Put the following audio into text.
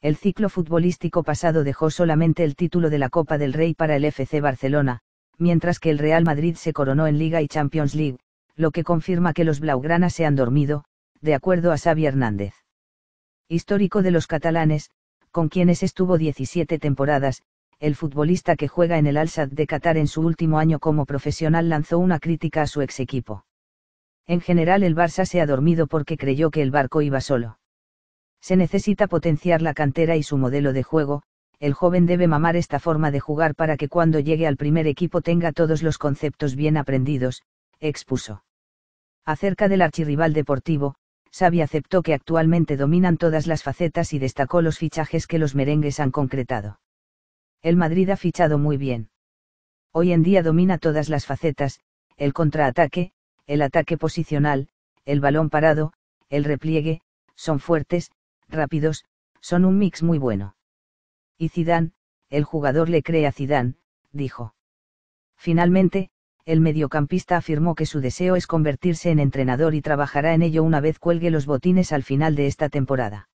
el ciclo futbolístico pasado dejó solamente el título de la Copa del Rey para el FC Barcelona, mientras que el Real Madrid se coronó en Liga y Champions League, lo que confirma que los blaugranas se han dormido, de acuerdo a Xavi Hernández. Histórico de los catalanes, con quienes estuvo 17 temporadas, el futbolista que juega en el Al-Sadd de Qatar en su último año como profesional lanzó una crítica a su ex equipo. En general el Barça se ha dormido porque creyó que el barco iba solo. Se necesita potenciar la cantera y su modelo de juego, el joven debe mamar esta forma de jugar para que cuando llegue al primer equipo tenga todos los conceptos bien aprendidos, expuso. Acerca del archirrival deportivo, Xavi aceptó que actualmente dominan todas las facetas y destacó los fichajes que los merengues han concretado. El Madrid ha fichado muy bien. Hoy en día domina todas las facetas, el contraataque, el ataque posicional, el balón parado, el repliegue, son fuertes, rápidos, son un mix muy bueno. Y Zidane, el jugador le cree a Zidane, dijo. Finalmente, el mediocampista afirmó que su deseo es convertirse en entrenador y trabajará en ello una vez cuelgue los botines al final de esta temporada.